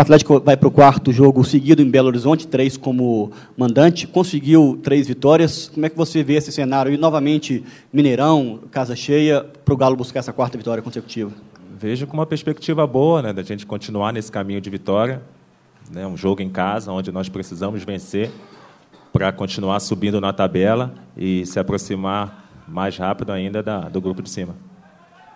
O Atlético vai para o quarto jogo seguido em Belo Horizonte, três como mandante, conseguiu três vitórias. Como é que você vê esse cenário? E novamente, Mineirão, casa cheia, para o Galo buscar essa quarta vitória consecutiva? Vejo com uma perspectiva boa né, da gente continuar nesse caminho de vitória. Né, um jogo em casa, onde nós precisamos vencer para continuar subindo na tabela e se aproximar mais rápido ainda da, do grupo de cima.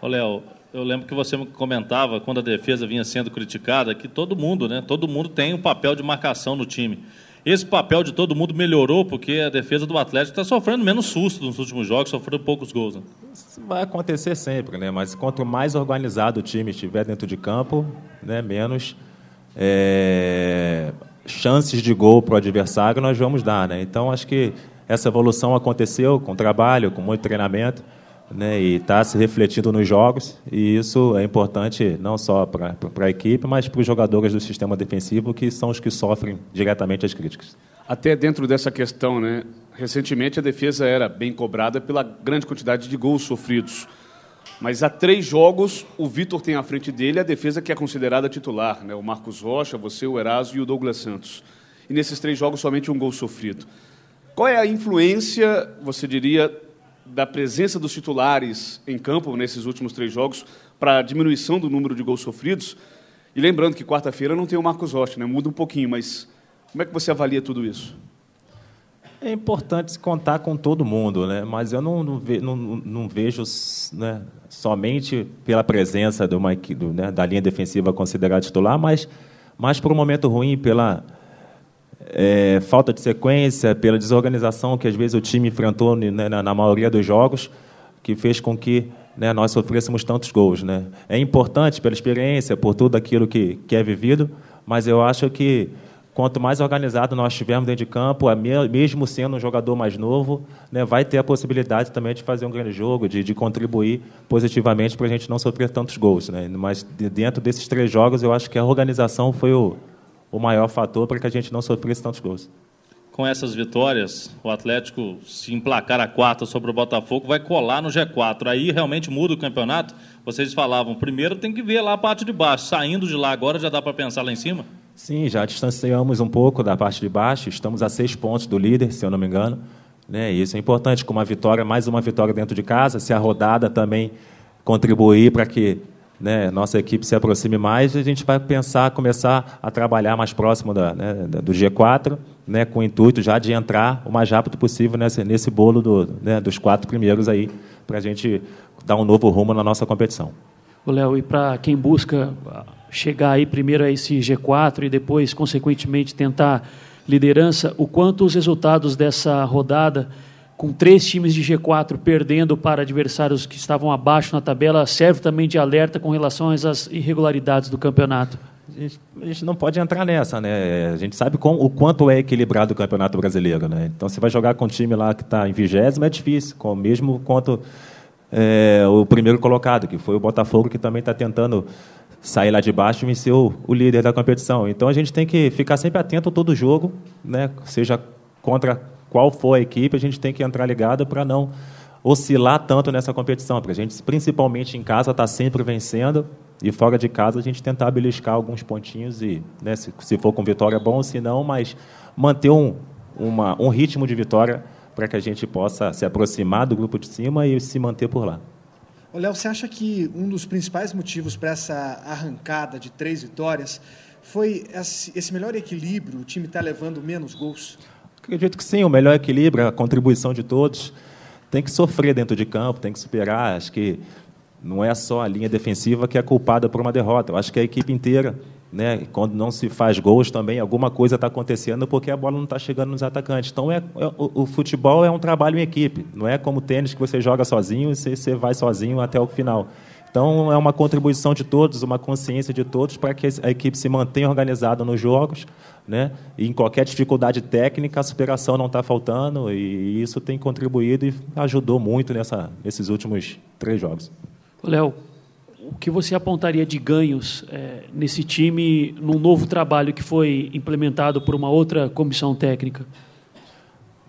Ô, Léo, eu lembro que você comentava, quando a defesa vinha sendo criticada, que todo mundo, né? Todo mundo tem um papel de marcação no time. Esse papel de todo mundo melhorou porque a defesa do Atlético está sofrendo menos susto nos últimos jogos, sofrendo poucos gols. Né? Isso vai acontecer sempre, né? Mas quanto mais organizado o time estiver dentro de campo, né? menos é... chances de gol para o adversário nós vamos dar, né? Então acho que essa evolução aconteceu com trabalho, com muito treinamento né, e está se refletindo nos jogos, e isso é importante não só para a equipe, mas para os jogadores do sistema defensivo, que são os que sofrem diretamente as críticas. Até dentro dessa questão, né, recentemente a defesa era bem cobrada pela grande quantidade de gols sofridos. Mas há três jogos, o Vitor tem à frente dele a defesa que é considerada titular, né? o Marcos Rocha, você, o Eraso e o Douglas Santos. E nesses três jogos, somente um gol sofrido. Qual é a influência, você diria, da presença dos titulares em campo nesses últimos três jogos para diminuição do número de gols sofridos. E lembrando que quarta-feira não tem o Marcos Rocha, né? muda um pouquinho, mas como é que você avalia tudo isso? É importante contar com todo mundo, né? mas eu não, não, ve, não, não vejo né, somente pela presença do, do né, da linha defensiva considerada titular, mas, mas por um momento ruim, pela, é, falta de sequência, pela desorganização que às vezes o time enfrentou né, na, na, maioria dos jogos, que fez com que né, nós sofrêssemos tantos gols. Né? É importante pela experiência, por tudo aquilo que, que é vivido, mas eu acho que quanto mais organizado nós estivermos dentro de campo, mesmo sendo um jogador mais novo, né, vai ter a possibilidade também de fazer um grande jogo, de, de contribuir positivamente para a gente não sofrer tantos gols. Né? Mas dentro desses três jogos, eu acho que a organização foi o, o maior fator para que a gente não sofresse tantos gols. Com essas vitórias, o Atlético, se emplacar a quarta sobre o Botafogo, vai colar no G4. Aí realmente muda o campeonato? Vocês falavam, primeiro tem que ver lá a parte de baixo. Saindo de lá agora, já dá para pensar lá em cima? Sim, já distanciamos um pouco da parte de baixo. Estamos a seis pontos do líder, se eu não me engano. Né? Isso é importante, com uma vitória, mais uma vitória dentro de casa, se a rodada também contribuir para que né, nossa equipe se aproxime mais, a gente vai pensar, começar a trabalhar mais próximo da, né, do G4, né, com o intuito já de entrar o mais rápido possível nesse, nesse bolo do, né, dos quatro primeiros aí, para a gente dar um novo rumo na nossa competição. Léo, e para quem busca chegar aí primeiro a esse G4 e depois, consequentemente, tentar liderança, o quanto os resultados dessa rodada com três times de G4 perdendo para adversários que estavam abaixo na tabela, serve também de alerta com relação às irregularidades do campeonato? A gente, a gente não pode entrar nessa, né? A gente sabe com, o quanto é equilibrado o Campeonato Brasileiro, né? Então, você vai jogar com um time lá que está em vigésimo, é difícil, com o mesmo quanto é, o primeiro colocado, que foi o Botafogo, que também está tentando sair lá de baixo e vencer o, o líder da competição. Então, a gente tem que ficar sempre atento a todo jogo, né? Seja contra qual for a equipe, a gente tem que entrar ligado para não oscilar tanto nessa competição, para a gente, principalmente em casa, estar tá sempre vencendo e fora de casa a gente tentar beliscar alguns pontinhos e, né, se, se for com vitória, é bom, se não, mas manter um, uma, um ritmo de vitória para que a gente possa se aproximar do grupo de cima e se manter por lá. Léo, você acha que um dos principais motivos para essa arrancada de três vitórias foi esse melhor equilíbrio, o time está levando menos gols? Acredito que sim, o melhor equilíbrio, é a contribuição de todos. Tem que sofrer dentro de campo, tem que superar. Acho que não é só a linha defensiva que é culpada por uma derrota. Eu acho que a equipe inteira, né, quando não se faz gols também, alguma coisa está acontecendo porque a bola não está chegando nos atacantes. Então, é, é o, o, futebol é um trabalho em equipe. Não é como o tênis que você joga sozinho e você, você vai sozinho até o final. Então, é uma contribuição de todos, uma consciência de todos para que a equipe se mantenha organizada nos jogos. Né? E em qualquer dificuldade técnica, a superação não está faltando, e isso tem contribuído e ajudou muito nessa, nesses últimos três jogos. Léo, o que você apontaria de ganhos é, nesse time, num novo trabalho que foi implementado por uma outra comissão técnica?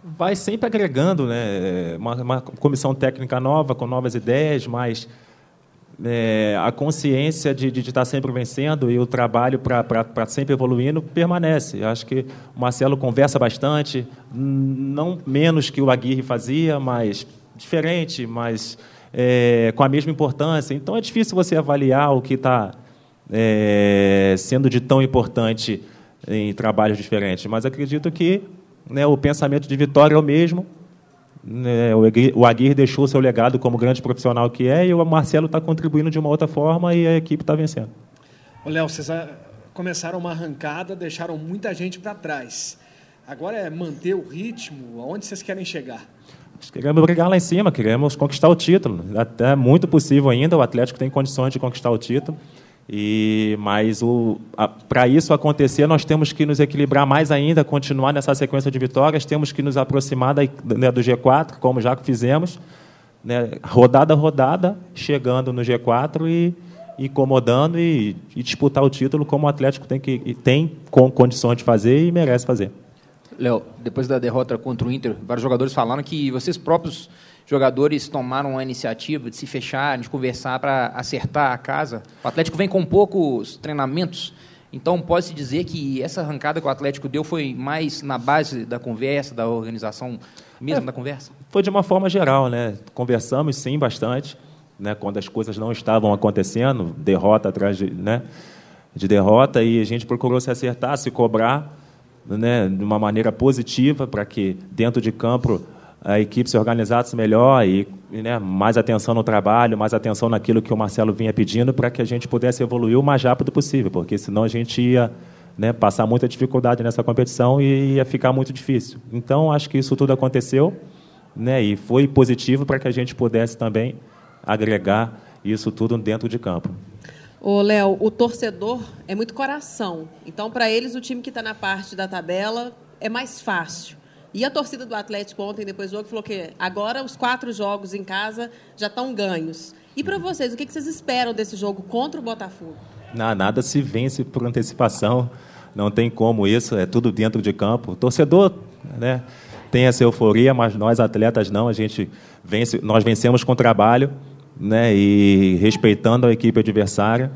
Vai sempre agregando, né? É, uma, uma comissão técnica nova, com novas ideias, mais é, a consciência de, de, de, estar tá sempre vencendo e o trabalho para sempre evoluindo permanece. Eu acho que o Marcelo conversa bastante, não menos que o Aguirre fazia, mas diferente, mas é, com a mesma importância. Então é difícil você avaliar o que está é, sendo de tão importante em trabalhos diferentes, mas acredito que né, o pensamento de vitória é o mesmo, né, o Aguirre deixou seu legado como grande profissional que é, e o Marcelo está contribuindo de uma outra forma e a equipe está vencendo. Ô, Léo, vocês ah, começaram uma arrancada, deixaram muita gente para trás. Agora é manter o ritmo, aonde vocês querem chegar? Nós queremos brigar lá em cima, queremos conquistar o título. Até é muito possível ainda, o Atlético tem condições de conquistar o título. E mas para isso acontecer, nós temos que nos equilibrar mais ainda, continuar nessa sequência de vitórias, temos que nos aproximar da, né, do G4, como já fizemos, né, rodada a rodada, chegando no G4 e incomodando e, e, disputar o título como o Atlético tem que tem com condições de fazer e merece fazer. Léo, depois da derrota contra o Inter, vários jogadores falaram que vocês próprios jogadores tomaram a iniciativa de se fechar, de conversar para acertar a casa. O Atlético vem com poucos treinamentos, então pode-se dizer que essa arrancada que o Atlético deu foi mais na base da conversa, da organização mesmo é, da conversa? Foi de uma forma geral, né? Conversamos sim bastante, né? quando as coisas não estavam acontecendo, derrota atrás de, né? de derrota, e a gente procurou se acertar, se cobrar. Né, de uma maneira positiva para que dentro de campo a equipe se organizasse melhor e né, mais atenção no trabalho, mais atenção naquilo que o Marcelo vinha pedindo para que a gente pudesse evoluir o mais rápido possível, porque senão a gente ia né, passar muita dificuldade nessa competição e ia ficar muito difícil. Então, acho que isso tudo aconteceu né, e foi positivo para que a gente pudesse também agregar isso tudo dentro de campo. O Léo, o torcedor é muito coração. Então, para eles, o time que está na parte da tabela é mais fácil. E a torcida do Atlético ontem, depois do jogo, falou que agora os quatro jogos em casa já estão ganhos. E para vocês, o que vocês esperam desse jogo contra o Botafogo? Não, nada se vence por antecipação. Não tem como isso, é tudo dentro de campo. O torcedor né, tem essa euforia, mas nós atletas não. A gente vence, nós vencemos com trabalho né, e respeitando a equipe adversária.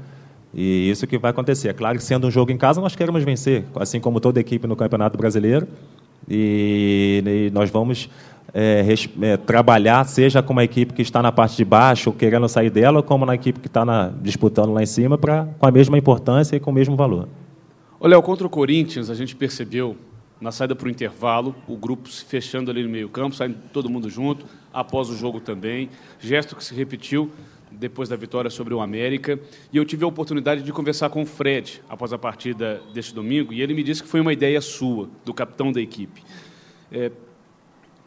E isso que vai acontecer. É claro que sendo um jogo em casa, nós queremos vencer, assim como toda equipe no Campeonato Brasileiro. E, e nós vamos é, é, trabalhar, seja com uma equipe que está na parte de baixo, querendo sair dela, como na equipe que está na, disputando lá em cima, pra, com a mesma importância e com o mesmo valor. Olha, contra o Corinthians, a gente percebeu na saída para o intervalo, o grupo se fechando ali no meio-campo, saindo todo mundo junto, após o jogo também. Gesto que se repetiu depois da vitória sobre o América, e eu tive a oportunidade de conversar com o Fred após a partida deste domingo, e ele me disse que foi uma ideia sua, do capitão da equipe. É,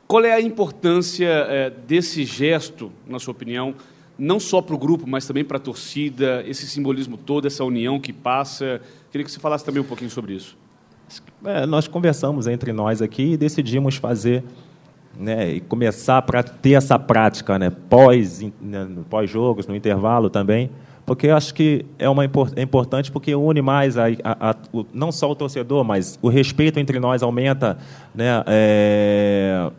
qual é a importância é, desse gesto, na sua opinião, não só para o grupo, mas também para a torcida, esse simbolismo todo, essa união que passa? Queria que você falasse também um pouquinho sobre isso. É, nós conversamos entre nós aqui e decidimos fazer né, e começar a ter essa prática né, pós, né, pós jogos, no intervalo também, porque eu acho que é uma é importante porque une mais a, a, a, o, não só o torcedor, mas o respeito entre nós aumenta, né, é,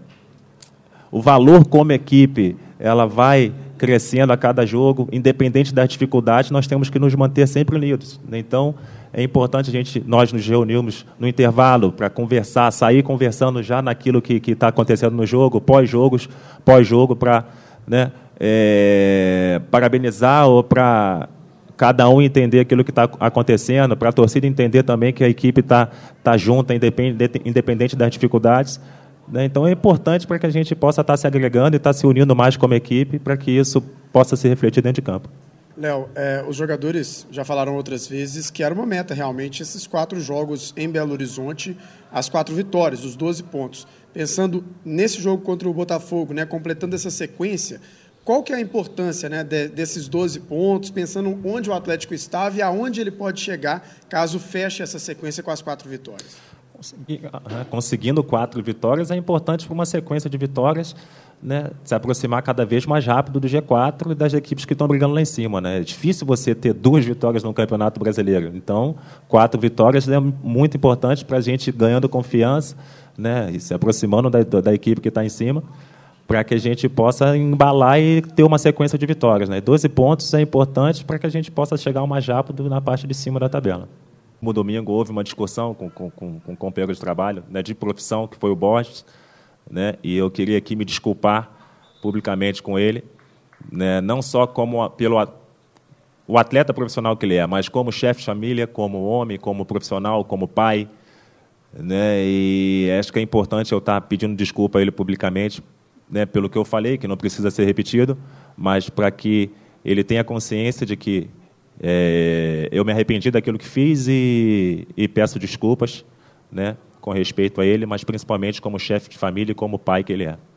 o valor como equipe ela vai crescendo a cada jogo, independente das dificuldades, nós temos que nos manter sempre unidos. Então, é importante a gente, nós nos reunirmos no intervalo para conversar, sair conversando já naquilo que está acontecendo no jogo, pós-jogos, pós-jogo, para né, é, parabenizar ou para cada um entender aquilo que está acontecendo, para a torcida entender também que a equipe está tá junta, independente, independente das dificuldades. Né? Então é importante para que a gente possa estar se agregando e estar se unindo mais como equipe para que isso possa se refletir dentro de campo. Léo, é, os jogadores já falaram outras vezes que era uma meta realmente esses quatro jogos em Belo Horizonte, as quatro vitórias, os 12 pontos. Pensando nesse jogo contra o Botafogo, né, completando essa sequência, qual que é a importância né, de, desses 12 pontos, pensando onde o Atlético estava e aonde ele pode chegar caso feche essa sequência com as quatro vitórias? Ah, né, conseguindo quatro vitórias é importante para uma sequência de vitórias né, se aproximar cada vez mais rápido do G4 e das equipes que estão brigando lá em cima. Né? É difícil você ter duas vitórias no Campeonato Brasileiro. Então, quatro vitórias é muito importante para a gente ganhando confiança né, e se aproximando da, da equipe que está em cima para que a gente possa embalar e ter uma sequência de vitórias. Né? 12 pontos é importante para que a gente possa chegar mais rápido na parte de cima da tabela. No domingo houve uma discussão com, com, com, com um companheiro de trabalho, né, de profissão, que foi o Borges, né, e eu queria aqui me desculpar publicamente com ele, né, não só como a, pelo a, o atleta profissional que ele é, mas como chefe de família, como homem, como profissional, como pai. Né, e acho que é importante eu estar pedindo desculpa a ele publicamente né, pelo que eu falei, que não precisa ser repetido, mas para que ele tenha consciência de que é, eu me arrependi daquilo que fiz e, e peço desculpas, né, com respeito a ele, mas principalmente como chefe de família e como pai que ele é.